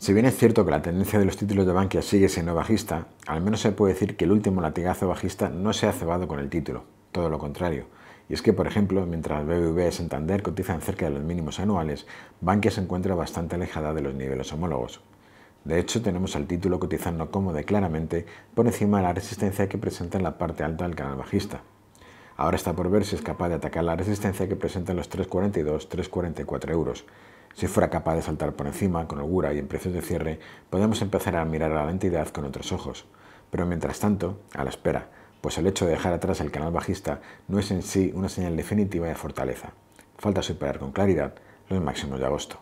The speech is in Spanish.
Si bien es cierto que la tendencia de los títulos de Bankia sigue siendo bajista, al menos se puede decir que el último latigazo bajista no se ha cebado con el título, todo lo contrario. Y es que, por ejemplo, mientras BBV y Santander cotizan cerca de los mínimos anuales, Bankia se encuentra bastante alejada de los niveles homólogos. De hecho, tenemos al título cotizando cómodo y claramente por encima de la resistencia que presenta en la parte alta del canal bajista. Ahora está por ver si es capaz de atacar la resistencia que presenta en los 3,42-3,44 euros. Si fuera capaz de saltar por encima, con holgura y en precios de cierre, podemos empezar a mirar a la entidad con otros ojos. Pero mientras tanto, a la espera, pues el hecho de dejar atrás el canal bajista no es en sí una señal definitiva de fortaleza. Falta superar con claridad los máximos de agosto.